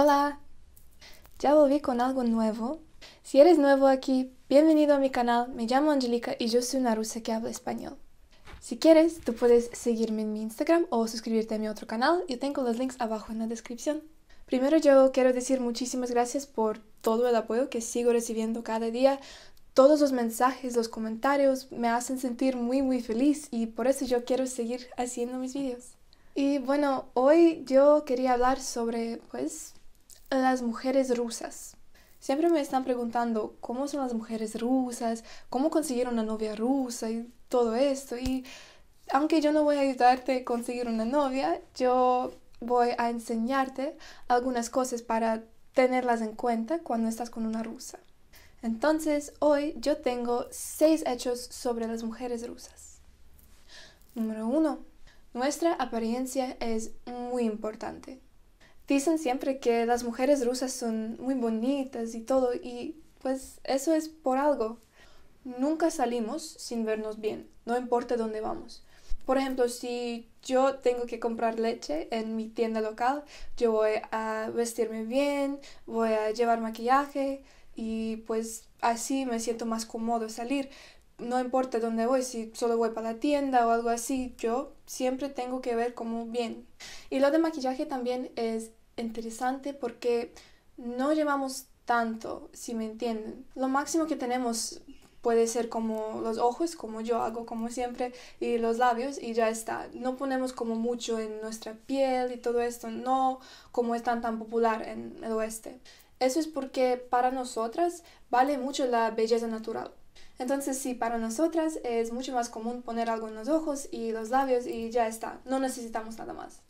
Hola, ya volví con algo nuevo. Si eres nuevo aquí, bienvenido a mi canal. Me llamo Angelica y yo soy una rusa que habla español. Si quieres, tú puedes seguirme en mi Instagram o suscribirte a mi otro canal. Yo tengo los links abajo en la descripción. Primero yo quiero decir muchísimas gracias por todo el apoyo que sigo recibiendo cada día. Todos los mensajes, los comentarios me hacen sentir muy muy feliz y por eso yo quiero seguir haciendo mis videos. Y bueno, hoy yo quería hablar sobre pues las mujeres rusas. Siempre me están preguntando cómo son las mujeres rusas, cómo conseguir una novia rusa y todo esto. Y aunque yo no voy a ayudarte a conseguir una novia, yo voy a enseñarte algunas cosas para tenerlas en cuenta cuando estás con una rusa. Entonces, hoy yo tengo seis hechos sobre las mujeres rusas. Número uno, Nuestra apariencia es muy importante dicen siempre que las mujeres rusas son muy bonitas y todo, y pues eso es por algo. Nunca salimos sin vernos bien, no importa dónde vamos. Por ejemplo, si yo tengo que comprar leche en mi tienda local, yo voy a vestirme bien, voy a llevar maquillaje y pues así me siento más cómodo salir no importa dónde voy, si solo voy para la tienda o algo así, yo siempre tengo que ver como bien. Y lo de maquillaje también es interesante porque no llevamos tanto, si me entienden. Lo máximo que tenemos puede ser como los ojos, como yo hago como siempre, y los labios y ya está. No ponemos como mucho en nuestra piel y todo esto, no como es tan tan popular en el oeste. Eso es porque para nosotras vale mucho la belleza natural. Entonces, sí, para nosotras es mucho más común poner algo en los ojos y los labios y ya está, no necesitamos nada más.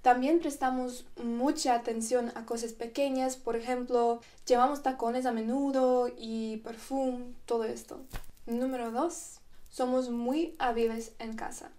También prestamos mucha atención a cosas pequeñas, por ejemplo, llevamos tacones a menudo y perfume, todo esto. Número dos, Somos muy hábiles en casa.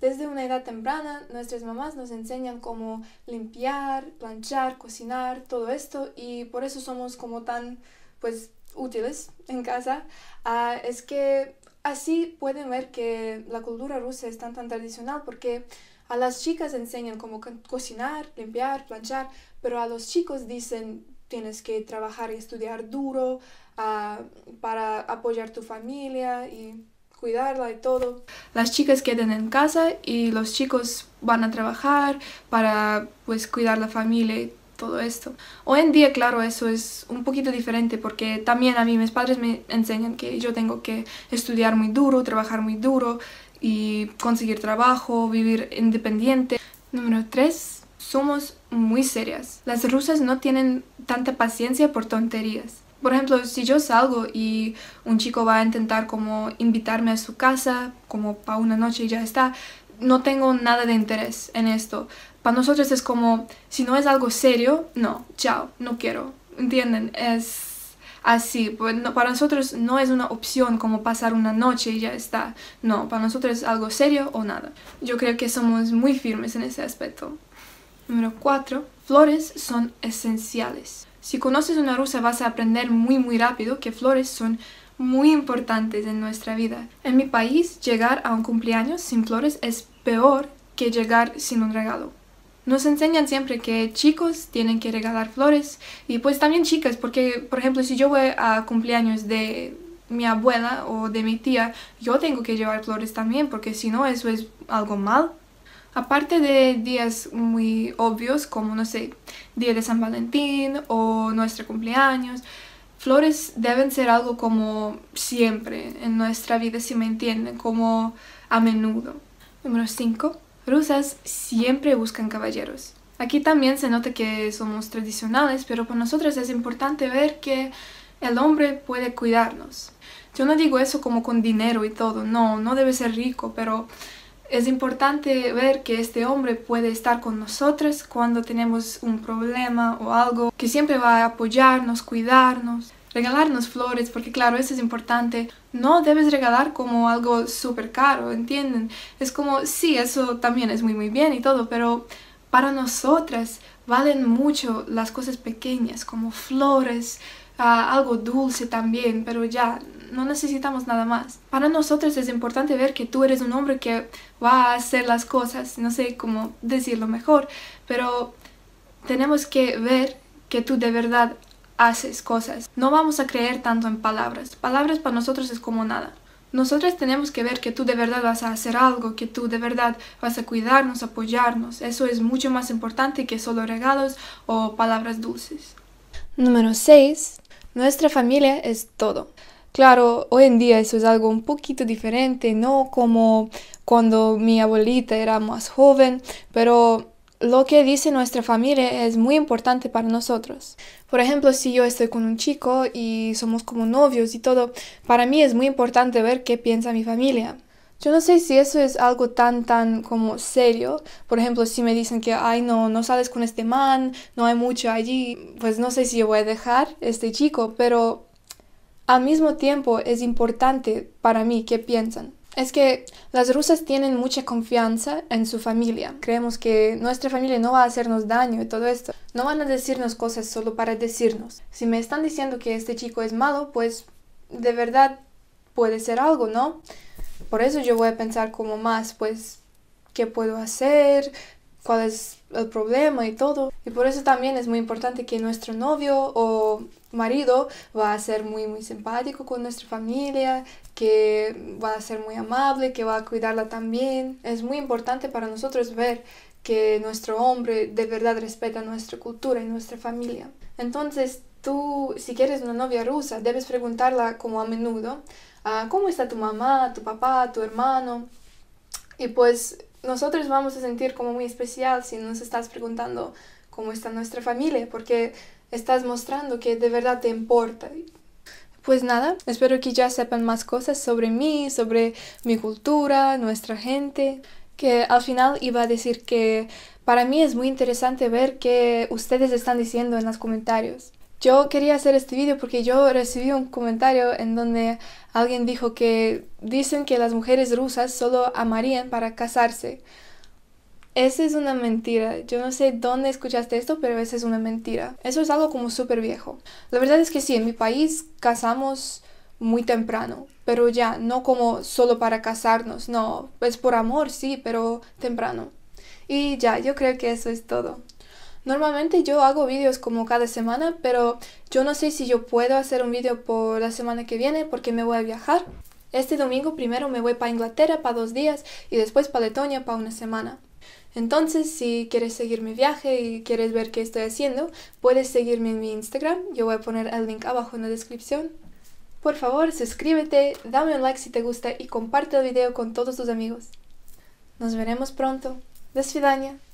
Desde una edad temprana, nuestras mamás nos enseñan cómo limpiar, planchar, cocinar, todo esto, y por eso somos como tan, pues, útiles en casa, ah, es que así pueden ver que la cultura rusa es tan tan tradicional porque a las chicas enseñan cómo cocinar, limpiar, planchar, pero a los chicos dicen tienes que trabajar y estudiar duro ah, para apoyar tu familia y cuidarla y todo. Las chicas quedan en casa y los chicos van a trabajar para pues cuidar la familia y todo esto. Hoy en día, claro, eso es un poquito diferente porque también a mí mis padres me enseñan que yo tengo que estudiar muy duro, trabajar muy duro y conseguir trabajo, vivir independiente. Número 3. Somos muy serias. Las rusas no tienen tanta paciencia por tonterías. Por ejemplo, si yo salgo y un chico va a intentar como invitarme a su casa, como para una noche y ya está, no tengo nada de interés en esto para nosotros es como, si no es algo serio, no, chao, no quiero. ¿Entienden? Es así. Pues, para nosotros no es una opción como pasar una noche y ya está. No, para nosotros es algo serio o nada. Yo creo que somos muy firmes en ese aspecto. Número 4. Flores son esenciales. Si conoces una rusa vas a aprender muy muy rápido que flores son muy importantes en nuestra vida. En mi país, llegar a un cumpleaños sin flores es peor que llegar sin un regalo. Nos enseñan siempre que chicos tienen que regalar flores y pues también chicas, porque por ejemplo si yo voy a cumpleaños de mi abuela o de mi tía, yo tengo que llevar flores también porque si no eso es algo mal. Aparte de días muy obvios como, no sé, Día de San Valentín o nuestro cumpleaños, flores deben ser algo como siempre en nuestra vida, si me entienden, como a menudo. Número 5 rusas siempre buscan caballeros. Aquí también se nota que somos tradicionales, pero para nosotras es importante ver que el hombre puede cuidarnos. Yo no digo eso como con dinero y todo, no, no debe ser rico, pero es importante ver que este hombre puede estar con nosotros cuando tenemos un problema o algo, que siempre va a apoyarnos, cuidarnos regalarnos flores, porque claro, eso es importante. No debes regalar como algo súper caro, ¿entienden? Es como, sí, eso también es muy muy bien y todo, pero para nosotras valen mucho las cosas pequeñas, como flores, ah, algo dulce también, pero ya no necesitamos nada más. Para nosotras es importante ver que tú eres un hombre que va a hacer las cosas, no sé cómo decirlo mejor, pero tenemos que ver que tú de verdad haces cosas. No vamos a creer tanto en palabras. Palabras para nosotros es como nada. Nosotros tenemos que ver que tú de verdad vas a hacer algo, que tú de verdad vas a cuidarnos, apoyarnos. Eso es mucho más importante que solo regalos o palabras dulces. Número 6. Nuestra familia es todo. Claro, hoy en día eso es algo un poquito diferente, no como cuando mi abuelita era más joven, pero lo que dice nuestra familia es muy importante para nosotros. Por ejemplo, si yo estoy con un chico y somos como novios y todo, para mí es muy importante ver qué piensa mi familia. Yo no sé si eso es algo tan, tan como serio. Por ejemplo, si me dicen que, ay, no, no sales con este man, no hay mucho allí, pues no sé si yo voy a dejar este chico, pero al mismo tiempo es importante para mí qué piensan. Es que las rusas tienen mucha confianza en su familia. Creemos que nuestra familia no va a hacernos daño y todo esto. No van a decirnos cosas solo para decirnos. Si me están diciendo que este chico es malo, pues de verdad puede ser algo, ¿no? Por eso yo voy a pensar como más, pues, ¿qué puedo hacer? cuál es el problema y todo. Y por eso también es muy importante que nuestro novio o marido va a ser muy, muy simpático con nuestra familia, que va a ser muy amable, que va a cuidarla también. Es muy importante para nosotros ver que nuestro hombre de verdad respeta nuestra cultura y nuestra familia. Entonces, tú, si quieres una novia rusa, debes preguntarla como a menudo, ah, ¿cómo está tu mamá, tu papá, tu hermano? Y pues nosotros vamos a sentir como muy especial si nos estás preguntando cómo está nuestra familia, porque estás mostrando que de verdad te importa. Pues nada, espero que ya sepan más cosas sobre mí, sobre mi cultura, nuestra gente, que al final iba a decir que para mí es muy interesante ver qué ustedes están diciendo en los comentarios. Yo quería hacer este vídeo porque yo recibí un comentario en donde alguien dijo que dicen que las mujeres rusas solo amarían para casarse. Esa es una mentira. Yo no sé dónde escuchaste esto, pero esa es una mentira. Eso es algo como súper viejo. La verdad es que sí, en mi país casamos muy temprano, pero ya, no como solo para casarnos, no, es por amor, sí, pero temprano. Y ya, yo creo que eso es todo. Normalmente yo hago vídeos como cada semana, pero yo no sé si yo puedo hacer un vídeo por la semana que viene porque me voy a viajar. Este domingo primero me voy para Inglaterra para dos días y después para Letonia para una semana. Entonces, si quieres seguir mi viaje y quieres ver qué estoy haciendo, puedes seguirme en mi Instagram. Yo voy a poner el link abajo en la descripción. Por favor, suscríbete, dame un like si te gusta y comparte el vídeo con todos tus amigos. Nos veremos pronto. Desfidaña.